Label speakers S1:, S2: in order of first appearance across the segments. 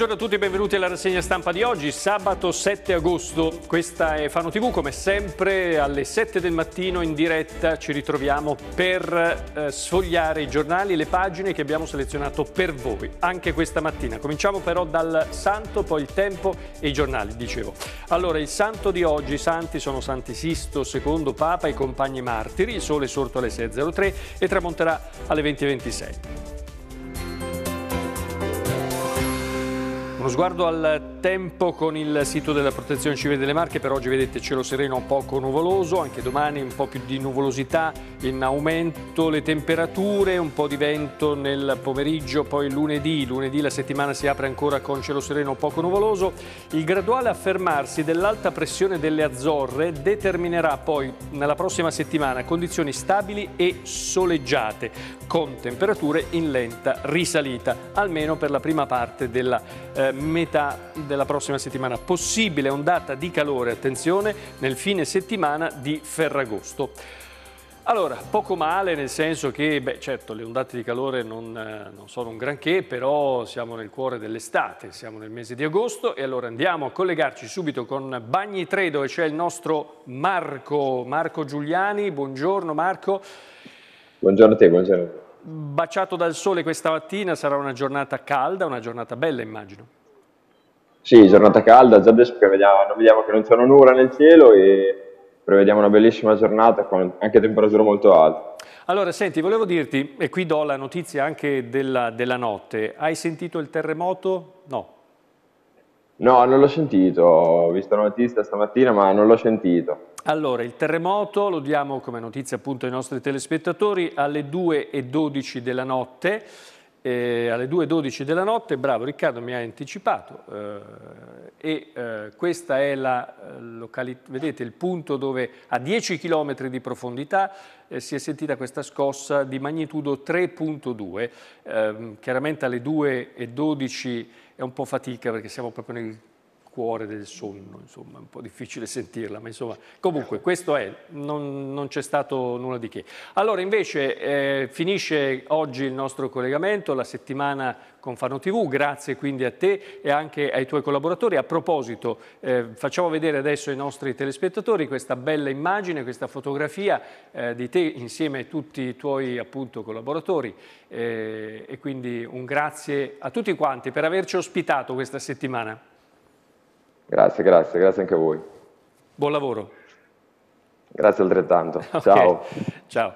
S1: Buongiorno a tutti e benvenuti alla rassegna stampa di oggi, sabato 7 agosto. Questa è Fano TV, come sempre alle 7 del mattino in diretta ci ritroviamo per eh, sfogliare i giornali e le pagine che abbiamo selezionato per voi, anche questa mattina. Cominciamo però dal santo, poi il tempo e i giornali, dicevo. Allora, il santo di oggi, i santi sono Santi Sisto, secondo Papa e compagni martiri, il sole sorto alle 6.03 e tramonterà alle 20.26. sguardo al tempo con il sito della Protezione Civile delle Marche, per oggi vedete cielo sereno poco nuvoloso, anche domani un po' più di nuvolosità in aumento, le temperature, un po' di vento nel pomeriggio, poi lunedì, lunedì la settimana si apre ancora con cielo sereno poco nuvoloso, il graduale affermarsi dell'alta pressione delle Azzorre determinerà poi nella prossima settimana condizioni stabili e soleggiate con temperature in lenta risalita, almeno per la prima parte della eh, metà della prossima settimana. Possibile ondata di calore, attenzione, nel fine settimana di Ferragosto. Allora, poco male nel senso che, beh, certo, le ondate di calore non, eh, non sono un granché, però siamo nel cuore dell'estate, siamo nel mese di agosto e allora andiamo a collegarci subito con Bagni 3 dove c'è il nostro Marco, Marco Giuliani. Buongiorno Marco. Buongiorno a te, buongiorno. Baciato dal sole questa mattina, sarà una giornata calda, una giornata bella immagino. Sì, giornata calda, già adesso che vediamo, non vediamo che non c'è una nel cielo e prevediamo una bellissima giornata con anche temperature molto alte. Allora, senti, volevo dirti, e qui do la notizia anche della, della notte, hai sentito il terremoto? No. No, non l'ho sentito, ho visto la notizia stamattina ma non l'ho sentito. Allora, il terremoto lo diamo come notizia appunto ai nostri telespettatori alle 2.12 della notte, e alle 2.12 della notte, bravo Riccardo mi ha anticipato, eh, e eh, questa è la eh, località, vedete il punto dove a 10 km di profondità eh, si è sentita questa scossa di magnitudo 3.2, ehm, chiaramente alle 2.12 è un po' fatica perché siamo proprio nel cuore del sonno, insomma, è un po' difficile sentirla, ma insomma, comunque questo è, non, non c'è stato nulla di che. Allora invece eh, finisce oggi il nostro collegamento, la settimana con Fano TV, grazie quindi a te e anche ai tuoi collaboratori. A proposito, eh, facciamo vedere adesso ai nostri telespettatori questa bella immagine, questa fotografia eh, di te insieme a tutti i tuoi appunto collaboratori eh, e quindi un grazie a tutti quanti per averci ospitato questa settimana. Grazie, grazie, grazie anche a voi. Buon lavoro. Grazie altrettanto. Okay. Ciao. Ciao.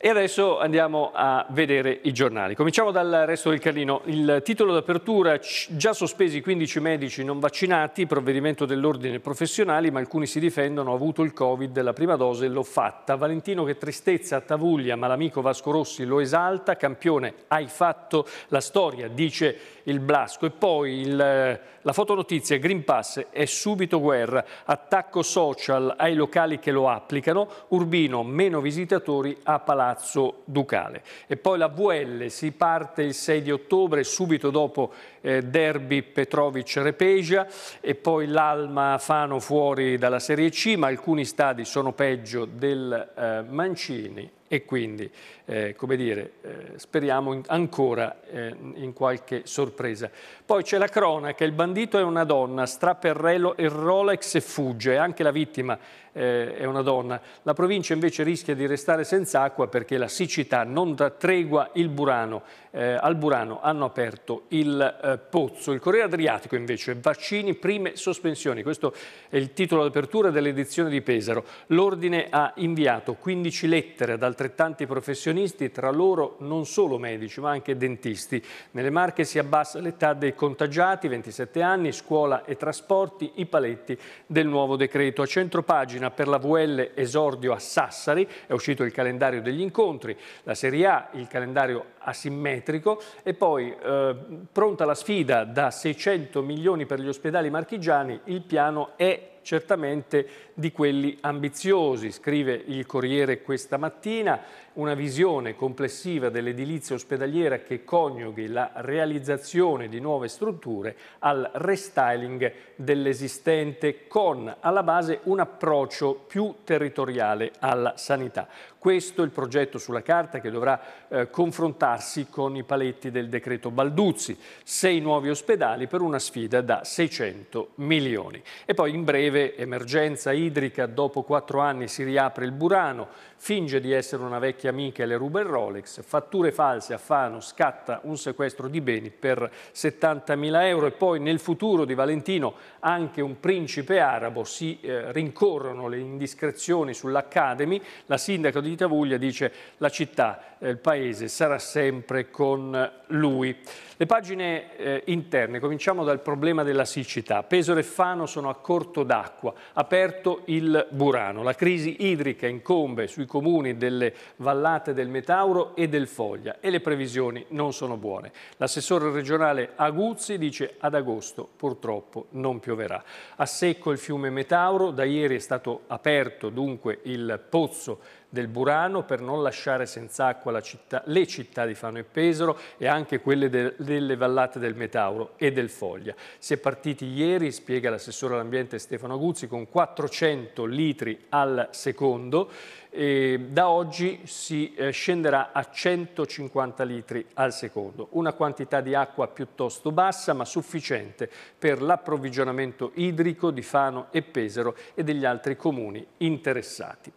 S1: E adesso andiamo a vedere i giornali. Cominciamo dal resto del Carlino. Il titolo d'apertura, già sospesi 15 medici non vaccinati, provvedimento dell'ordine professionali, ma alcuni si difendono, ha avuto il Covid, la prima dose l'ho fatta. Valentino che tristezza a Tavuglia, ma l'amico Vasco Rossi lo esalta, campione hai fatto la storia, dice il Blasco e poi il, eh, la fotonotizia Green Pass è subito guerra, attacco social ai locali che lo applicano, Urbino meno visitatori a Palazzo Ducale. E poi la VL si parte il 6 di ottobre subito dopo eh, derby Petrovic-Repegia e poi l'Alma Fano fuori dalla Serie C ma alcuni stadi sono peggio del eh, Mancini e quindi eh, come dire, eh, speriamo in, ancora eh, in qualche sorpresa. Poi c'è la cronaca, il bandito è una donna, strappa il, il Rolex e fugge, anche la vittima eh, è una donna. La provincia invece rischia di restare senza acqua perché la siccità non dà tregua Burano. Eh, al Burano hanno aperto il eh, pozzo. Il Corriere Adriatico invece, vaccini, prime sospensioni. Questo è il titolo d'apertura dell'edizione di Pesaro. L'Ordine ha inviato 15 lettere ad altrettanti professionisti, tra loro non solo medici ma anche dentisti. Nelle Marche si abbassa l'età dei contagiati, 27 anni, scuola e trasporti, i paletti del nuovo decreto. A centropagina pagina per la VL esordio a Sassari, è uscito il calendario degli incontri, la Serie A, il calendario asimmetrico e poi eh, pronta la sfida da 600 milioni per gli ospedali marchigiani, il piano è certamente di quelli ambiziosi, scrive il Corriere questa mattina, una visione complessiva dell'edilizia ospedaliera che coniughi la realizzazione di nuove strutture al restyling dell'esistente con alla base un approccio più territoriale alla sanità. Questo è il progetto sulla carta che dovrà eh, confrontarsi scontrarsi con i paletti del decreto Balduzzi, sei nuovi ospedali per una sfida da 600 milioni. E poi in breve emergenza idrica, dopo quattro anni si riapre il Burano, finge di essere una vecchia amica le ruba il Rolex, fatture false a Fano, scatta un sequestro di beni per 70 mila euro e poi nel futuro di Valentino anche un principe arabo, si eh, rincorrono le indiscrezioni sull'Academy, la sindaca di Tavuglia dice la città, eh, il paese sarà sempre sempre con lui. Le pagine eh, interne, cominciamo dal problema della siccità. Pesaro e Fano sono a corto d'acqua, aperto il Burano. La crisi idrica incombe sui comuni delle vallate del Metauro e del Foglia e le previsioni non sono buone. L'assessore regionale Aguzzi dice ad agosto purtroppo non pioverà. A secco il fiume Metauro, da ieri è stato aperto dunque il pozzo del Burano per non lasciare senza acqua città, le città di Fano e Pesaro e anche quelle de, delle vallate del Metauro e del Foglia. Si è partiti ieri, spiega l'assessore all'ambiente Stefano Aguzzi, con 400 litri al secondo e da oggi si eh, scenderà a 150 litri al secondo, una quantità di acqua piuttosto bassa ma sufficiente per l'approvvigionamento idrico di Fano e Pesaro e degli altri comuni interessati.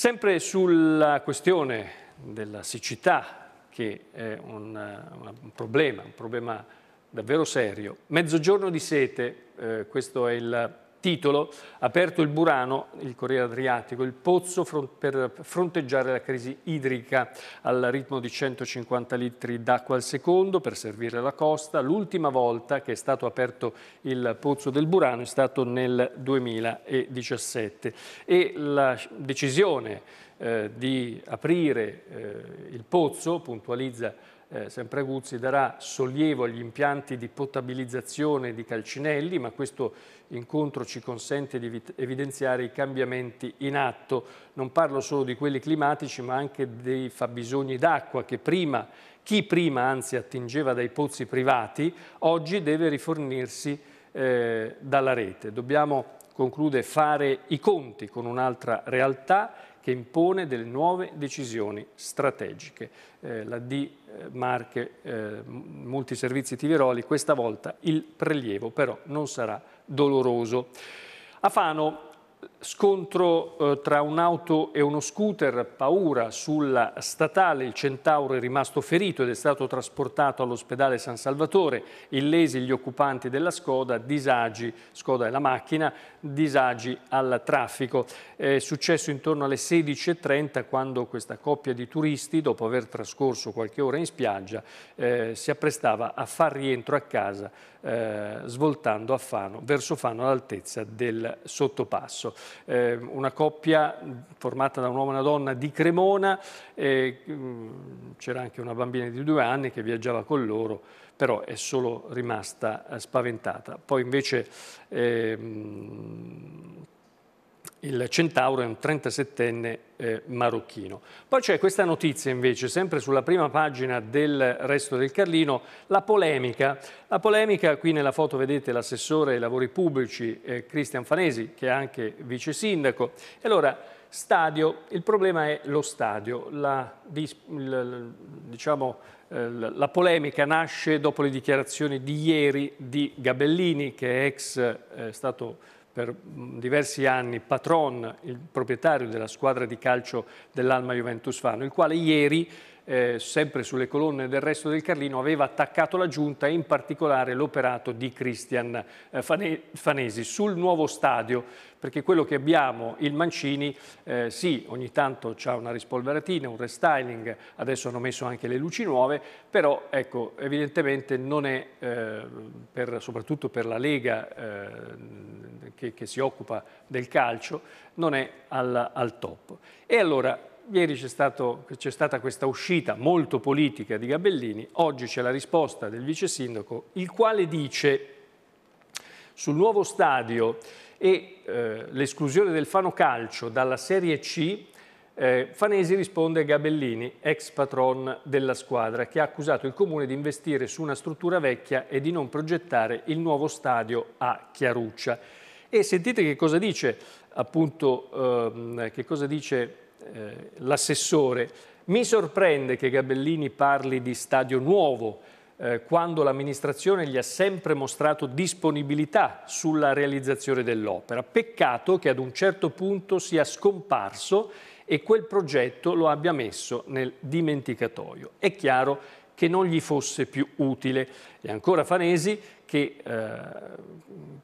S1: Sempre sulla questione della siccità, che è un, un problema, un problema davvero serio, mezzogiorno di sete, eh, questo è il Titolo, aperto il Burano, il Corriere Adriatico, il pozzo per fronteggiare la crisi idrica al ritmo di 150 litri d'acqua al secondo per servire la costa. L'ultima volta che è stato aperto il pozzo del Burano è stato nel 2017 e la decisione eh, di aprire eh, il pozzo, puntualizza eh, sempre Guzzi, darà sollievo agli impianti di potabilizzazione di Calcinelli, ma questo incontro ci consente di evidenziare i cambiamenti in atto. Non parlo solo di quelli climatici, ma anche dei fabbisogni d'acqua che prima, chi prima anzi attingeva dai pozzi privati, oggi deve rifornirsi eh, dalla rete. Dobbiamo, conclude, fare i conti con un'altra realtà che impone delle nuove decisioni strategiche. Eh, la D eh, Marche eh, Multiservizi Tiveroli, questa volta il prelievo però non sarà doloroso. A Fano Scontro eh, tra un'auto e uno scooter, paura sulla statale, il centauro è rimasto ferito ed è stato trasportato all'ospedale San Salvatore, illesi gli occupanti della Skoda, disagi, Skoda è la macchina, disagi al traffico. È successo intorno alle 16.30 quando questa coppia di turisti, dopo aver trascorso qualche ora in spiaggia, eh, si apprestava a far rientro a casa eh, svoltando a Fano, verso Fano all'altezza del sottopasso. Eh, una coppia formata da un uomo e una donna di Cremona, mm, c'era anche una bambina di due anni che viaggiava con loro però è solo rimasta eh, spaventata. Poi invece ehm, il centauro è un 37enne eh, marocchino. Poi c'è questa notizia invece, sempre sulla prima pagina del Resto del Carlino, la polemica. La polemica, qui nella foto vedete l'assessore ai lavori pubblici eh, Cristian Fanesi, che è anche vice sindaco. E allora, Stadio, il problema è lo stadio. La, diciamo, eh, la, polemica nasce dopo le dichiarazioni di ieri di Gabellini, che è ex è eh, stato per mm, diversi anni patron, il proprietario della squadra di calcio dell'Alma Juventus Fano, il quale ieri eh, sempre sulle colonne del resto del Carlino, aveva attaccato la giunta e in particolare l'operato di Cristian eh, Fanesi sul nuovo stadio, perché quello che abbiamo, il Mancini, eh, sì, ogni tanto c'è una rispolveratina, un restyling, adesso hanno messo anche le luci nuove, però ecco, evidentemente non è, eh, per, soprattutto per la Lega eh, che, che, si occupa del calcio, non è al, al top. E allora ieri c'è, stata questa uscita molto politica di Gabellini, oggi c'è la risposta del vice sindaco, il quale dice sul nuovo stadio e eh, l'esclusione del Fano Calcio dalla Serie C, eh, Fanesi risponde a Gabellini, ex patron della squadra, che ha accusato il comune di investire su una struttura vecchia e di non progettare il nuovo stadio a Chiaruccia. E sentite che cosa dice appunto, ehm, che cosa dice eh, l'assessore. Mi sorprende che Gabellini parli di stadio nuovo, eh, quando l'amministrazione gli ha sempre mostrato disponibilità sulla realizzazione dell'opera. Peccato che ad un certo punto sia scomparso e quel progetto lo abbia messo nel dimenticatoio. È chiaro che non gli fosse più utile. E ancora Fanesi, che, eh,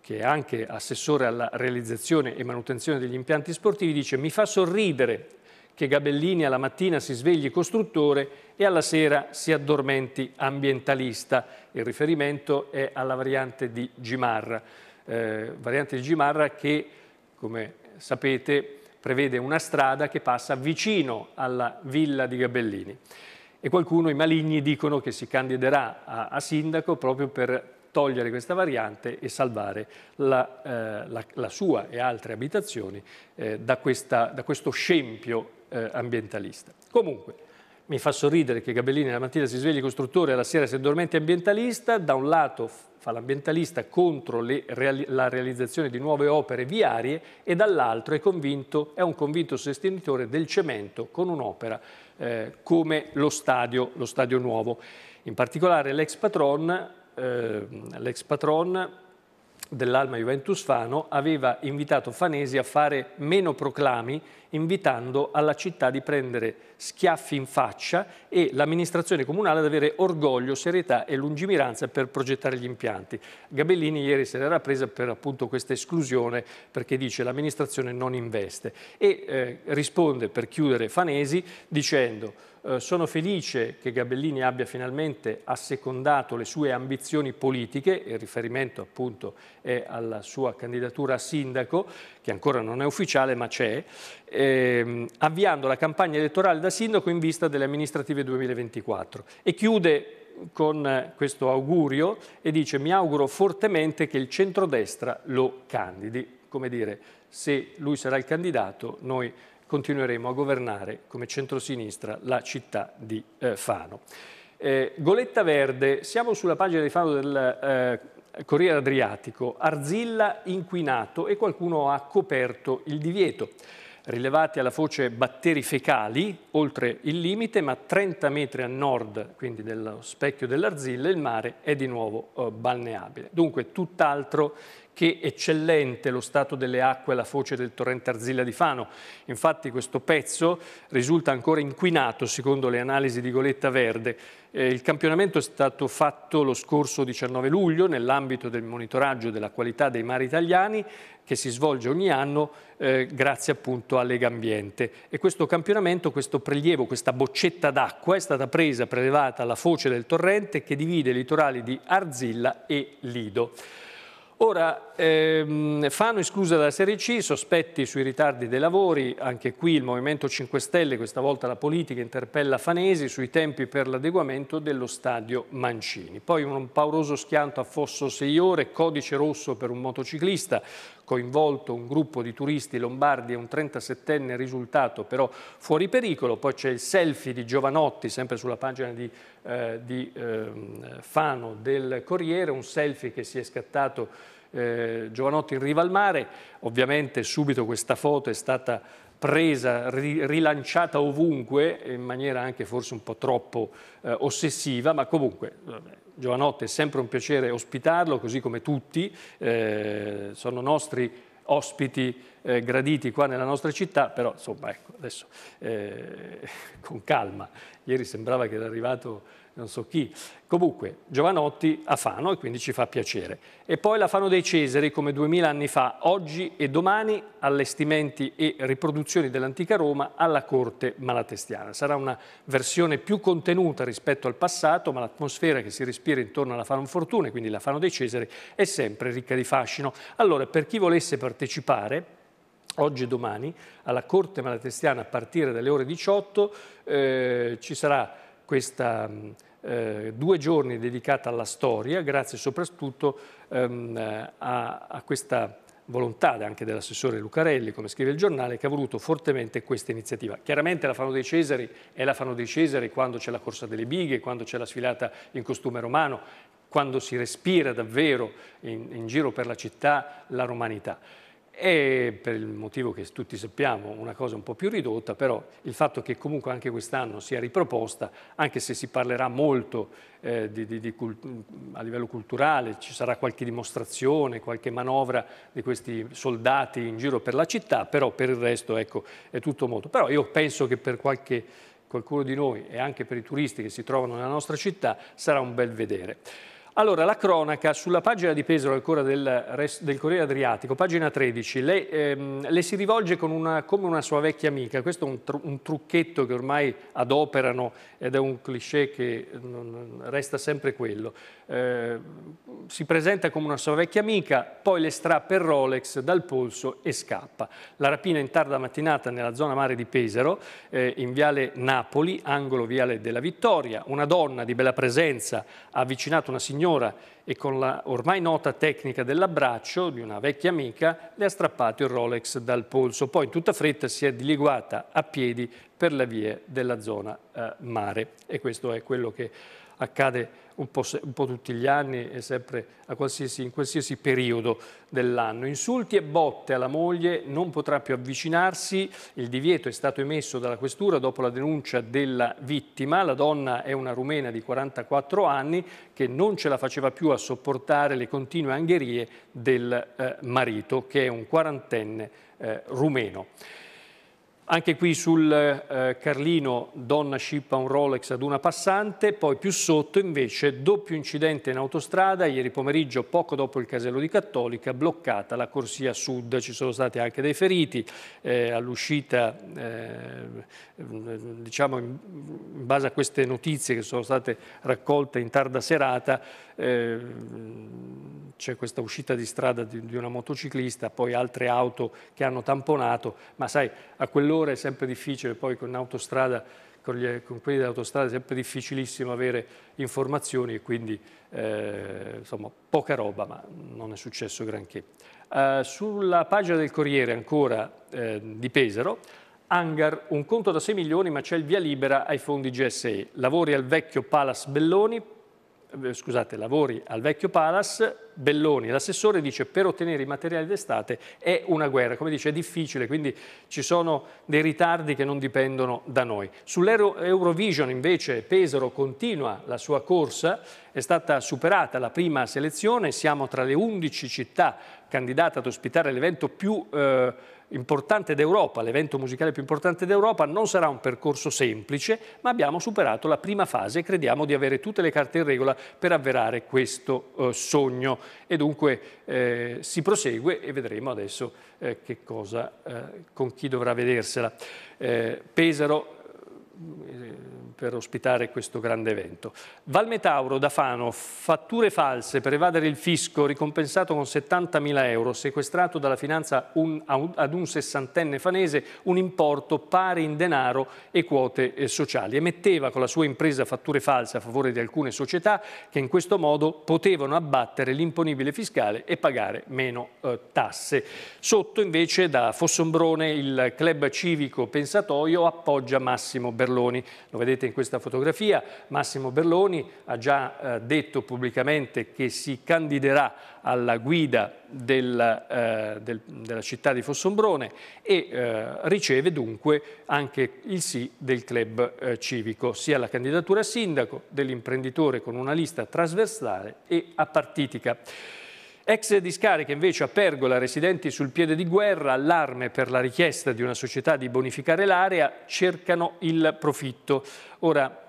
S1: che è anche assessore alla realizzazione e manutenzione degli impianti sportivi, dice mi fa sorridere che Gabellini alla mattina si svegli costruttore e alla sera si addormenti ambientalista. Il riferimento è alla variante di Gimarra, eh, variante di Gimarra che, come sapete, prevede una strada che passa vicino alla villa di Gabellini. E qualcuno, i maligni, dicono che si candiderà a, a sindaco proprio per togliere questa variante e salvare la, eh, la, la sua e altre abitazioni eh, da, questa, da, questo scempio eh, ambientalista. Comunque, mi fa sorridere che Gabellini la mattina si svegli costruttore e la sera si addormenti ambientalista, da un lato fa l'ambientalista contro le, la realizzazione di nuove opere viarie e dall'altro è, è un convinto sostenitore del cemento con un'opera eh, come lo stadio, lo stadio nuovo. In particolare l'ex patron eh, l'ex patron dell'Alma Juventus Fano aveva invitato Fanesi a fare meno proclami invitando alla città di prendere schiaffi in faccia e l'amministrazione comunale ad avere orgoglio, serietà e lungimiranza per progettare gli impianti. Gabellini ieri se l'era presa per appunto questa esclusione perché dice l'amministrazione non investe e eh, risponde per chiudere Fanesi dicendo eh, sono felice che Gabellini abbia finalmente assecondato le sue ambizioni politiche, il riferimento appunto è alla sua candidatura a sindaco, che ancora non è ufficiale ma c'è, ehm, avviando la campagna elettorale da sindaco in vista delle amministrative 2024 e chiude con questo augurio e dice mi auguro fortemente che il centrodestra lo candidi, come dire se lui sarà il candidato noi continueremo a governare come centrosinistra la città di eh, Fano. Eh, Goletta Verde, siamo sulla pagina di Fano del eh, Corriere Adriatico, Arzilla inquinato e qualcuno ha coperto il divieto rilevati alla foce batteri fecali oltre il limite, ma 30 metri a nord, quindi dello specchio dell'Arzilla, il mare è di nuovo eh, balneabile. Dunque tutt'altro che eccellente lo stato delle acque alla foce del torrente Arzilla di Fano. Infatti questo pezzo risulta ancora inquinato secondo le analisi di Goletta Verde. Eh, il campionamento è stato fatto lo scorso 19 luglio nell'ambito del monitoraggio della qualità dei mari italiani che si svolge ogni anno eh, grazie appunto a Lega Ambiente. E questo campionamento, questo prelievo, questa boccetta d'acqua è stata presa, prelevata alla foce del torrente che divide i litorali di Arzilla e Lido. Ora, ehm, Fano esclusa dalla Serie C, sospetti sui ritardi dei lavori, anche qui il Movimento 5 Stelle, questa volta la politica, interpella Fanesi sui tempi per l'adeguamento dello stadio Mancini. Poi un pauroso schianto a Fosso 6 ore, codice rosso per un motociclista, coinvolto un gruppo di turisti lombardi e un 37enne risultato però fuori pericolo. Poi c'è il selfie di Giovanotti, sempre sulla pagina di, eh, di eh, Fano del Corriere, un selfie che si è scattato eh, Giovanotti in riva al mare, ovviamente subito questa foto è stata presa, ri, rilanciata ovunque, in maniera anche forse un po' troppo eh, ossessiva, ma comunque... Vabbè. Giovanotti è sempre un piacere ospitarlo, così come tutti, eh, sono nostri ospiti eh, graditi qua nella nostra città, però insomma ecco, adesso eh, con calma, ieri sembrava che era arrivato non so chi. Comunque, Giovanotti a Fano e quindi ci fa piacere. E poi la Fano dei Cesari, come duemila anni fa, oggi e domani, allestimenti e riproduzioni dell'antica Roma alla corte malatestiana. Sarà una versione più contenuta rispetto al passato, ma l'atmosfera che si respira intorno alla Fano Fortuna, quindi la Fano dei Cesari, è sempre ricca di fascino. Allora, per chi volesse partecipare, oggi e domani, alla corte malatestiana a partire dalle ore 18, eh, ci sarà questa mm, eh, due giorni dedicata alla storia, grazie soprattutto ehm, a, a, questa volontà anche dell'assessore Lucarelli, come scrive il giornale, che ha voluto fortemente questa iniziativa. Chiaramente la Fano dei Cesari è la Fano dei Cesari quando c'è la corsa delle bighe, quando c'è la sfilata in costume romano, quando si respira davvero in, in giro per la città la romanità e per il motivo che tutti sappiamo una cosa un po' più ridotta, però il fatto che comunque anche quest'anno sia riproposta, anche se si parlerà molto eh, di, di, di a livello culturale, ci sarà qualche dimostrazione, qualche manovra di questi soldati in giro per la città, però per il resto ecco, è tutto molto. Però io penso che per qualche, qualcuno di noi e anche per i turisti che si trovano nella nostra città sarà un bel vedere. Allora, la cronaca sulla pagina di Pesaro ancora del, del Corriere Adriatico, pagina 13, le, ehm, le si rivolge una, come una sua vecchia amica. Questo è un, tru un trucchetto che ormai adoperano ed è un cliché che non, mm, mm, resta sempre quello. Eh, si presenta come una sua vecchia amica, poi le strappa il Rolex dal polso e scappa. La rapina in tarda mattinata nella zona mare di Pesaro, eh, in viale Napoli, angolo viale della Vittoria. Una donna di bella presenza ha avvicinato una signora signora e con la ormai nota tecnica dell'abbraccio di una vecchia amica le ha strappato il Rolex dal polso. Poi in tutta fretta si è dileguata a piedi per le vie della zona eh, mare. E questo è quello che accade un po', un po', tutti gli anni e sempre qualsiasi, in qualsiasi periodo dell'anno. Insulti e botte alla moglie, non potrà più avvicinarsi, il divieto è stato emesso dalla Questura dopo la denuncia della vittima, la donna è una rumena di 44 anni che non ce la faceva più a sopportare le continue angherie del eh, marito, che è un quarantenne eh, rumeno. Anche qui sul eh, Carlino donna scippa un Rolex ad una passante, poi più sotto invece doppio incidente in autostrada, ieri pomeriggio poco dopo il casello di Cattolica bloccata la corsia sud, ci sono stati anche dei feriti eh, all'uscita, eh, diciamo in, in base a queste notizie che sono state raccolte in tarda serata, Ehm, c'è questa uscita di strada di, di, una motociclista, poi altre auto che hanno tamponato, ma sai, a quell'ora è sempre difficile, poi con un'autostrada, con, con quelli dell'autostrada è sempre difficilissimo avere informazioni e quindi eh, insomma poca roba, ma non è successo granché. Eh, sulla pagina del Corriere ancora ehm, di Pesaro, Hangar, un conto da 6 milioni ma c'è il via libera ai fondi GSE. Lavori al vecchio Palace Belloni, eh, scusate, lavori al vecchio Palace Belloni, l'assessore, dice che per ottenere i materiali d'estate è una guerra, come dice è difficile, quindi ci sono dei ritardi che non dipendono da noi. Sull'Eurovision invece Pesaro continua la sua corsa, è stata superata la prima selezione, siamo tra le 11 città candidate ad ospitare l'evento più... Eh, importante d'Europa, l'evento musicale più importante d'Europa, non sarà un percorso semplice, ma abbiamo superato la prima fase e crediamo di avere tutte le carte in regola per avverare questo eh, sogno e dunque eh, si prosegue e vedremo adesso eh, che cosa, eh, con chi dovrà vedersela. Eh, Pesaro eh, per ospitare questo grande evento. Valmetauro da Fano, fatture false per evadere il fisco, ricompensato con 70.000 euro, sequestrato dalla finanza un, ad un sessantenne fanese un importo pari in denaro e quote eh, sociali. Emetteva con la sua impresa fatture false a favore di alcune società che in questo modo potevano abbattere l'imponibile fiscale e pagare meno eh, tasse. Sotto invece da Fossombrone il club civico pensatoio appoggia Massimo Berloni. Lo vedete in questa fotografia. Massimo Berloni ha già eh, detto pubblicamente che si candiderà alla guida del, eh, del, della città di Fossombrone e eh, riceve dunque anche il sì del club eh, civico, sia la candidatura a sindaco dell'imprenditore con una lista trasversale e a partitica. Ex discariche invece a Pergola, residenti sul piede di guerra, allarme per la richiesta di una società di bonificare l'area, cercano il profitto. Ora,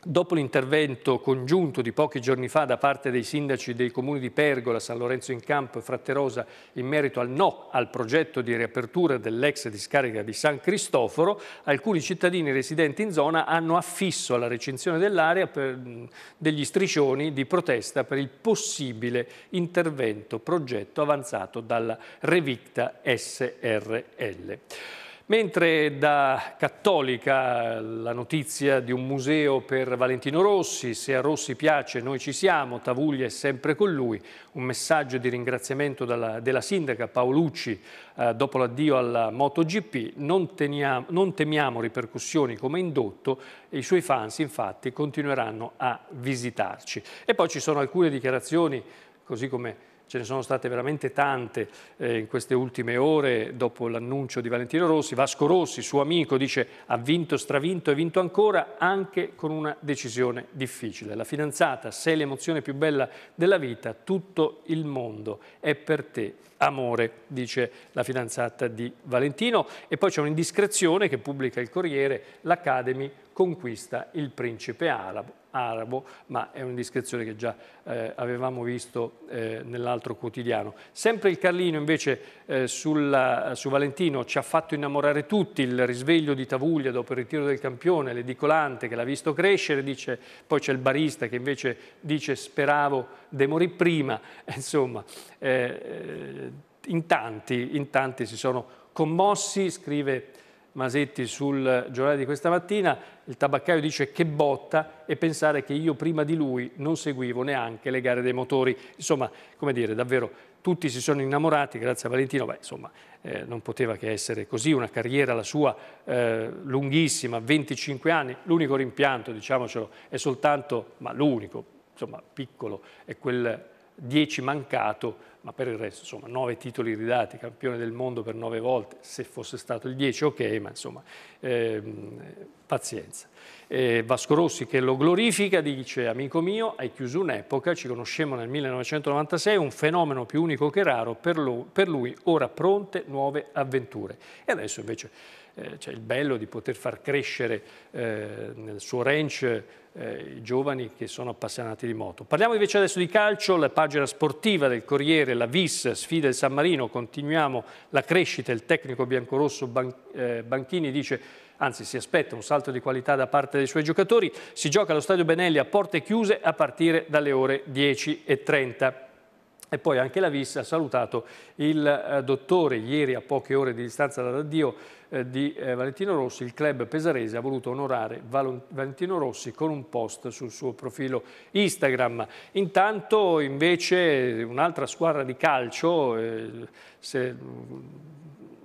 S1: Dopo l'intervento congiunto di pochi giorni fa da parte dei sindaci dei comuni di Pergola, San Lorenzo in Campo e Fratterosa in merito al no al progetto di riapertura dell'ex discarica di San Cristoforo, alcuni cittadini residenti in zona hanno affisso alla recinzione dell'area degli striscioni di protesta per il possibile intervento progetto avanzato dalla Revicta SRL. Mentre da cattolica la notizia di un museo per Valentino Rossi, se a Rossi piace noi ci siamo, Tavuglia è sempre con lui, un messaggio di ringraziamento dalla, della sindaca Paolucci eh, dopo l'addio alla MotoGP, non, teniamo, non temiamo ripercussioni come indotto, i suoi fans infatti continueranno a visitarci. E poi ci sono alcune dichiarazioni, così come ce ne sono state veramente tante eh, in queste ultime ore dopo l'annuncio di Valentino Rossi. Vasco Rossi, suo amico, dice ha vinto, stravinto e vinto ancora anche con una decisione difficile. La fidanzata, sei l'emozione più bella della vita, tutto il mondo è per te amore, dice la fidanzata di Valentino. E poi c'è un'indiscrezione che pubblica il Corriere, l'Academy conquista il principe arabo, arabo ma è un'indiscrezione che già eh, avevamo visto eh, nell'altro quotidiano. Sempre il Carlino invece eh, sulla, su Valentino ci ha fatto innamorare tutti, il risveglio di Tavuglia dopo il ritiro del campione, l'edicolante che l'ha visto crescere, dice, poi c'è il barista che invece dice speravo de morì prima, insomma eh, eh, in tanti, in tanti si sono commossi, scrive Masetti sul giornale di questa mattina, il tabaccaio dice che botta e pensare che io prima di lui non seguivo neanche le gare dei motori. Insomma, come dire, davvero tutti si sono innamorati, grazie a Valentino, beh insomma eh, non poteva che essere così, una carriera la sua eh, lunghissima, 25 anni, l'unico rimpianto diciamocelo è soltanto, ma l'unico, insomma piccolo, è quel 10 mancato, ma per il resto, insomma, 9 titoli ridati, campione del mondo per 9 volte, se fosse stato il 10 ok, ma insomma, ehm, pazienza. Eh, Vasco Rossi che lo glorifica dice amico mio hai chiuso un'epoca, ci conoscemmo nel 1996, un fenomeno più unico che raro per lui, per lui ora pronte nuove avventure e adesso invece eh, c'è il bello di poter far crescere eh, nel suo ranch eh, giovani che sono appassionati di moto. Parliamo invece adesso di calcio, la pagina sportiva del Corriere, la VIS, sfida il San Marino, continuiamo la crescita, il tecnico biancorosso Ban eh, Banchini dice anzi si aspetta un salto di qualità da parte dei suoi giocatori, si gioca allo stadio Benelli a porte chiuse a partire dalle ore 10.30. E poi anche la Vis ha salutato il eh, dottore ieri a poche ore di distanza dall'addio eh, di eh, Valentino Rossi. Il club pesarese ha voluto onorare Valentino Rossi con un post sul suo profilo Instagram. Intanto invece un'altra squadra di calcio, eh, se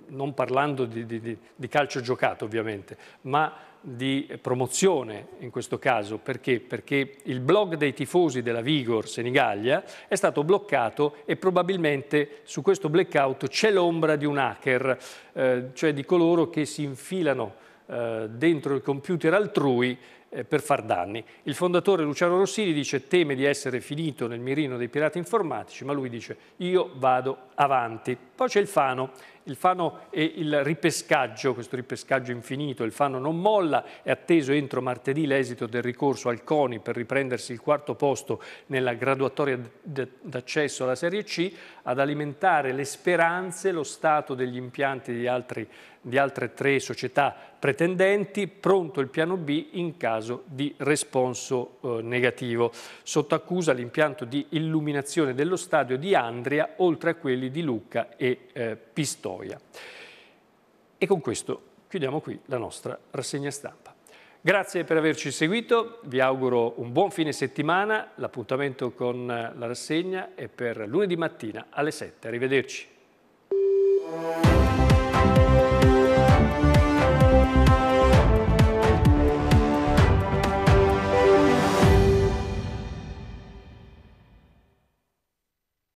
S1: non parlando di, di, di, calcio giocato ovviamente, ma di promozione in questo caso, perché? perché il blog dei tifosi della Vigor Senigallia è stato bloccato e probabilmente su questo blackout c'è l'ombra di un hacker, eh, cioè di coloro che si infilano eh, dentro il computer altrui eh, per far danni. Il fondatore Luciano Rossini dice teme di essere finito nel mirino dei pirati informatici, ma lui dice io vado avanti. Poi c'è il fano, il fano è il ripescaggio, questo ripescaggio infinito, il fano non molla, è atteso entro martedì l'esito del ricorso al CONI per riprendersi il quarto posto nella graduatoria d'accesso alla Serie C, ad alimentare le speranze lo stato degli impianti di, altri, di altre tre società pretendenti, pronto il piano B in caso di responso eh, negativo. Sotto accusa l'impianto di illuminazione dello stadio di Andria, oltre a quelli di Lucca e e eh, Pistoia. E con questo chiudiamo qui la nostra rassegna stampa. Grazie per averci seguito, vi auguro un buon fine settimana, l'appuntamento con la rassegna è per lunedì mattina alle 7. Arrivederci.